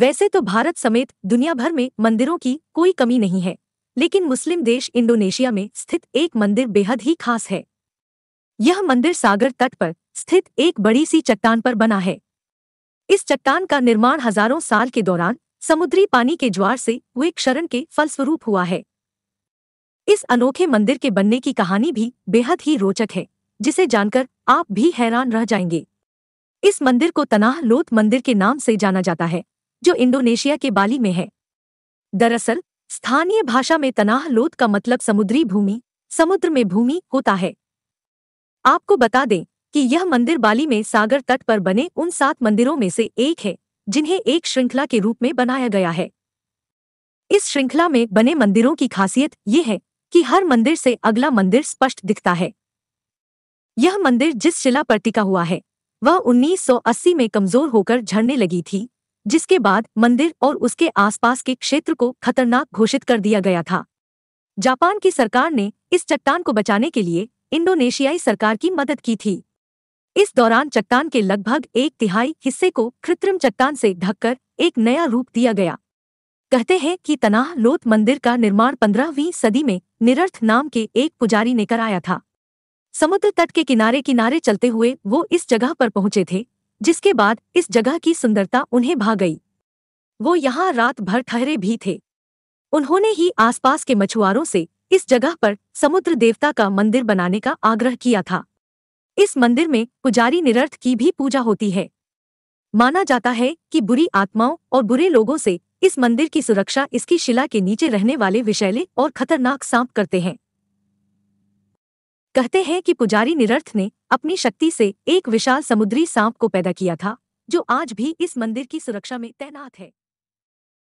वैसे तो भारत समेत दुनिया भर में मंदिरों की कोई कमी नहीं है लेकिन मुस्लिम देश इंडोनेशिया में स्थित एक मंदिर बेहद ही खास है यह मंदिर सागर तट पर स्थित एक बड़ी सी चट्टान पर बना है इस चट्टान का निर्माण हजारों साल के दौरान समुद्री पानी के ज्वार से हुए क्षरण के फलस्वरूप हुआ है इस अनोखे मंदिर के बनने की कहानी भी बेहद ही रोचक है जिसे जानकर आप भी हैरान रह जाएंगे इस मंदिर को तनाह लोत मंदिर के नाम से जाना जाता है जो इंडोनेशिया के बाली में है दरअसल स्थानीय भाषा में तनाह लोत का मतलब समुद्री भूमि समुद्र में भूमि होता है आपको बता दें कि यह मंदिर बाली में सागर तट पर बने उन सात मंदिरों में से एक है जिन्हें एक श्रृंखला के रूप में बनाया गया है इस श्रृंखला में बने मंदिरों की खासियत यह है कि हर मंदिर से अगला मंदिर स्पष्ट दिखता है यह मंदिर जिस शिला पर टिका हुआ है वह 1980 में कमजोर होकर झड़ने लगी थी जिसके बाद मंदिर और उसके आसपास के क्षेत्र को खतरनाक घोषित कर दिया गया था जापान की सरकार ने इस चट्टान को बचाने के लिए इंडोनेशियाई सरकार की मदद की थी इस दौरान चट्टान के लगभग एक तिहाई हिस्से को कृत्रिम चट्टान से ढककर एक नया रूप दिया गया कहते हैं कि तनाह लोत मंदिर का निर्माण पंद्रहवीं सदी में निरर्थ नाम के एक पुजारी ने कराया था समुद्र तट के किनारे किनारे चलते हुए वो इस जगह पर पहुंचे थे जिसके बाद इस जगह की सुंदरता उन्हें भा गई वो यहाँ रात भर ठहरे भी थे उन्होंने ही आसपास के मछुआरों से इस जगह पर समुद्र देवता का मंदिर बनाने का आग्रह किया था इस मंदिर में पुजारी निरर्थ की भी पूजा होती है माना जाता है कि बुरी आत्माओं और बुरे लोगों से इस मंदिर की सुरक्षा इसकी शिला के नीचे रहने वाले विषैले और खतरनाक सांप करते हैं कहते हैं कि पुजारी निरर्थ ने अपनी शक्ति से एक विशाल समुद्री सांप को पैदा किया था जो आज भी इस मंदिर की सुरक्षा में तैनात है